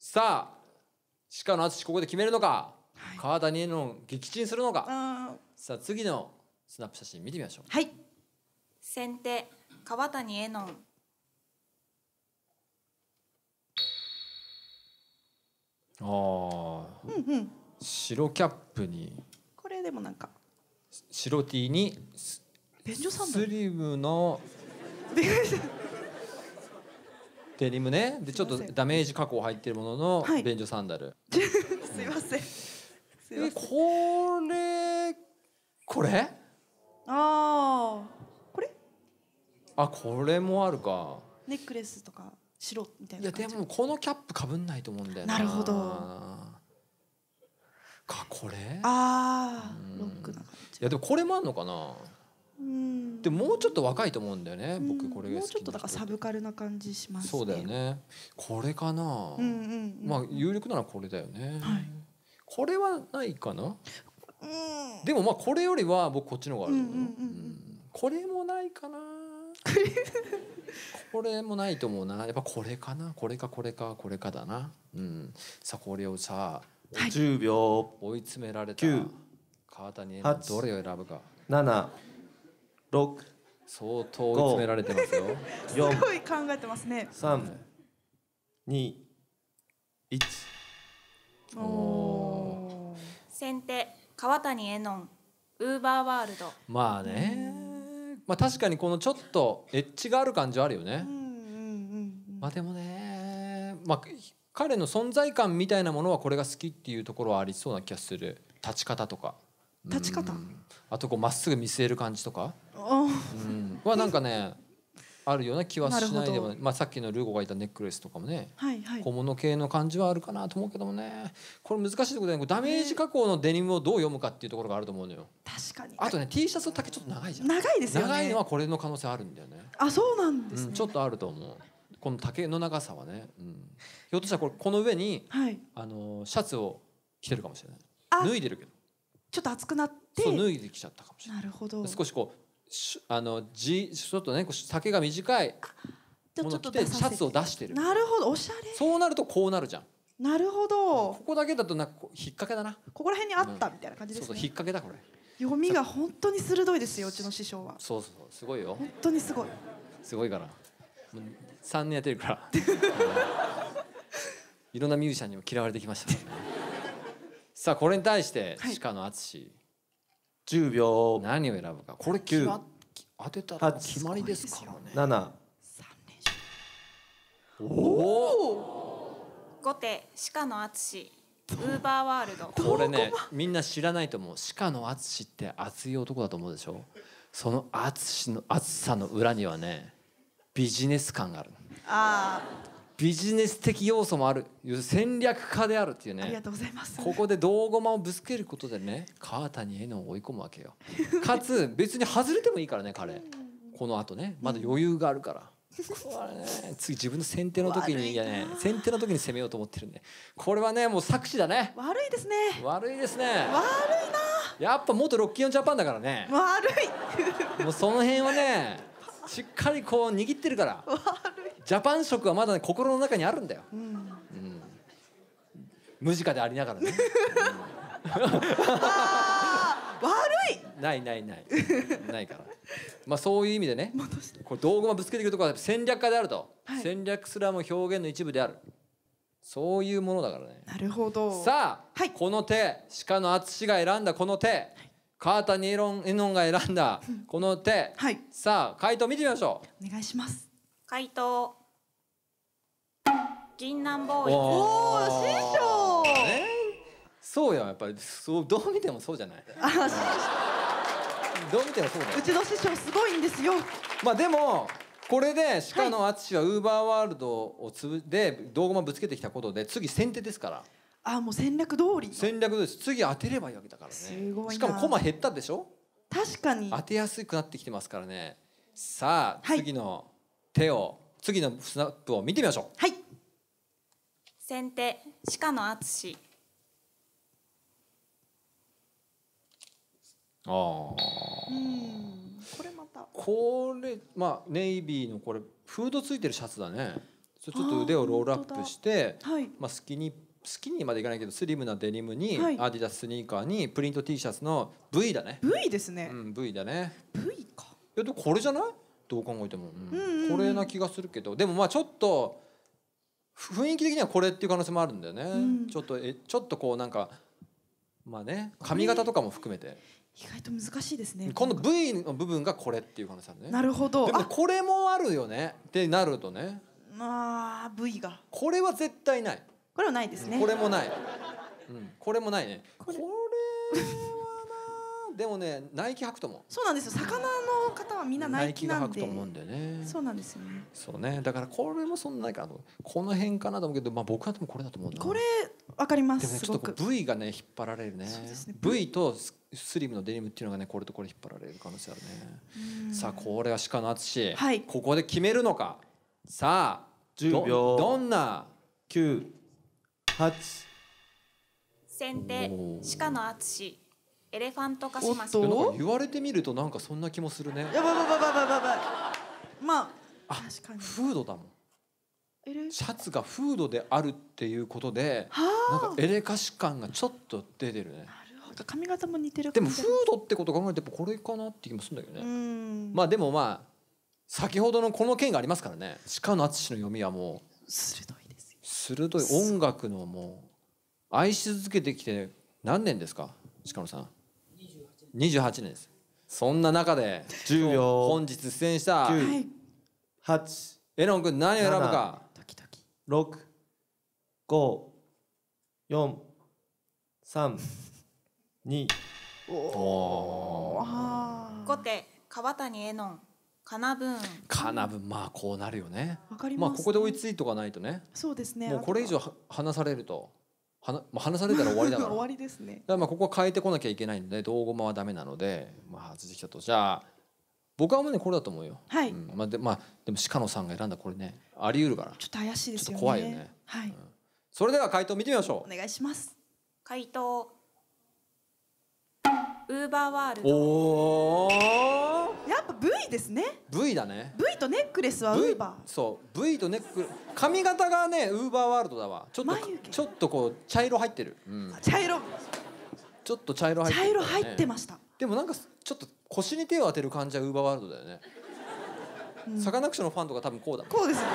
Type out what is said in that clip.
さあ鹿野淳ここで決めるのか、はい、川谷の撃沈するのかさあ次のスナップ写真見てみましょうはい先手川谷絵音ああ、うんうん、白キャップにこれでもなんか白 T にスリムの デニムねでちょっとダメージ加工入ってるものの便所サンダル、すいません。すいまえせん。これこれああ。これあこれもあるかネックレスとか白みたいなや感じ。でもこのキャップかぶんないと思うんだよななるほどかこれああ、ロックな感いやでもこれもあるのかなでもうちょっと若いと思うんだよね、僕これもうちょっとだからサブカルな感じします、ね、そうだよねこれかな、まあ有力なのはこれだよね、これはないかな、でもまあこれよりは僕こっちの方がある、これもないかなこれもないと思うなやっぱこれかなこれかこれかこれかだな、うん、さあこれをさ、はい、10秒追い詰められた川谷どれを選ぶか7六相当追い詰められてますよ。すごい考えてますね。三二一。おお。先手川谷絵音ウーバーワールド。まあね。まあ確かにこのちょっとエッジがある感じはあるよね。うんうんうん、まあでもね、まあ彼の存在感みたいなものはこれが好きっていうところはありそうな気がする。立ち方とか。立ち方。あとこうまっすぐ見据える感じとか。はなんかねあるような気はしないでもまあ、さっきのルーゴがいたネックレスとかもね、小物系の感じはあるかなと思うけどもねこれ難しいところで、ね、ダメージ加工のデニムをどう読むかっていうところがあると思うのよ確かにあとね T シャツの丈ちょっと長いじゃん長いですよ、ね、長いのはこれの可能性あるんだよねあそうなんです、ねちょっとあると思うこの丈の長さはね、うん、ひょっとしたらこれこの上に、はい、あのシャツを着てるかもしれない脱いでるけどちょっと熱くなって脱いできちゃったかもしれないなるほど少しこうあのじちょっとねこう、丈が短いもの着てシャツを出してるなるほどおしゃれそうなるとこうなるじゃんなるほどここだけだとなんか引っ掛けだなここら辺にあったみたいな感じですね、うん、そうそう引っ掛けだこれ読みが本当に鋭いですようちの師匠はそうそうすごいよ本当にすごいすごいから三年やってるから いろんなミュージシャンにも嫌われてきました、さあこれに対して鹿野淳10秒何を選ぶかこれ決ま当てたら決まりですからね7おお後手鹿野敦ウーバーワールドこれねみんな知らないと思う鹿野敦って熱い男だと思うでしょその淳の熱さの裏にはねビジネス感があるああビジネス的要素もある戦略家であるっていうねありがとうございますここで道後間をぶつけることでね川谷への追い込むわけよ かつ別に外れてもいいからね彼このあとねまだ余裕があるから。ね、次自分の先手の時にいやね先手の時に攻めようと思ってるんでこれはねもう策士だね悪いですね悪いですね悪いなやっぱ元ロッキーオンジャパンだからね悪いもうその辺はねしっかりこう握ってるから ジャパン色はまだ、ね、心の中にあるんだよ、うん、うん、無自覚でありながらね、悪いないないないないからまあそういう意味でねこれ道具をぶつけていくとこは戦略家であると、はい、戦略すらも表現の一部であるそういうものだからねなるほどさあ、はい、この手鹿の淳が選んだこの手、はい、カーター・ニロン・エノンが選んだこの手、はい、さあ回答見てみましょうお願いします回答銀南ボーイおお師匠、えー、そうややっぱりそうどう見てもそうじゃないあ師匠どう見てもそうだうちの師匠すごいんですよまあでもこれで鹿野淳はウーバーワールドをつぶで道具駒ぶつけてきたことで次先手ですからああもう戦略通り戦略です次当てればいいわけだからねしかも駒減ったでしょ確かに当てやすくなってきてますからねさあ、はい、次の手を次のスナップを見てみましょうはい先手鹿野敦ああこれまたこれまあネイビーのこれフードついてるシャツだねちょっと腕をロールアップして、はい、まあ、スキニスキニーまでいかないけどスリムなデニムに、アディダススニーカーにプリント T シャツの V だね V ですね、うん、V だね V かいやでもこれじゃないどう考えても、うん、これな気がするけどでもまあちょっと雰囲気的にはこれっていう可能性もあるんだよね、うん、ちょっとえちょっとこうなんかまあね髪型とかも含めて。意外と難しいですねこの V の部分がこれっていう可能性あるねなるほどでもこれもあるよねってなるとねまあ V がこれは絶対ないこれはないですね、これもない、うん、これもないねこれでもねナイキ履くと思うそうなんですよ魚の方はみんなナイキなんでナイキが履くと思うんでねそうなんですよねそうねだからこれもそんなないかなとこの辺かなと思うけど、まあ、僕はでもこれだと思うなこれわかりますでも、ね、ちょっと V がね引っ張られるねね V とスリムのデニムっていうのがねこれとこれ引っ張られる可能性あるねさあこれは鹿の淳、はい、ここで決めるのかさあ秒どんな9 8先手鹿の淳エレファント化しますな言われてみるとなんかそんな気もするねやばばばばばばばまあ確かにフードだもんシャツがフードであるっていうことでなんかエレカシ感がちょっと出てるねなるほど髪型も似てるでもフードってこと考えてやっぱこれかなって気もするんだけどねまあでもまあ先ほどのこの件がありますからね鹿野淳の読みはもう鋭いですよ鋭い音楽のもう愛し続けてきて何年ですか鹿野さん28年ですそんな中で10秒本日出演した8エロン君何を選ぶか6 5 4 3 2おお後手川谷絵音かなぶんかなぶんまあこうなるよねわかります、ね、まあここで追いついとかないとねそうですねもうこれ以上話されるとはな話されたら終わりだから 終わりですねだからまあここは変えてこなきゃいけないので道後間はダメなので、まあ、続きだとじゃあ僕はもうねこれだと思うよ、はい、うん、まあでまあ、でも鹿野さんが選んだこれねあり得るからちょっと怪しいですよね怖いよね、はい、うん、それでは回答見てみましょうお願いします回答ウーバーワールドおお V ですね V だね V とネックレスはウーバーそう V とネック髪型がねウーバーワールドだわちょっとちょっとこう茶色入ってる、うん、茶色ちょっと茶色入って、ね、茶色入ってましたでもなんかちょっと腰に手を当てる感じはウーバーワールドだよね、うん、サカナクションのファンとか多分こうだこうですね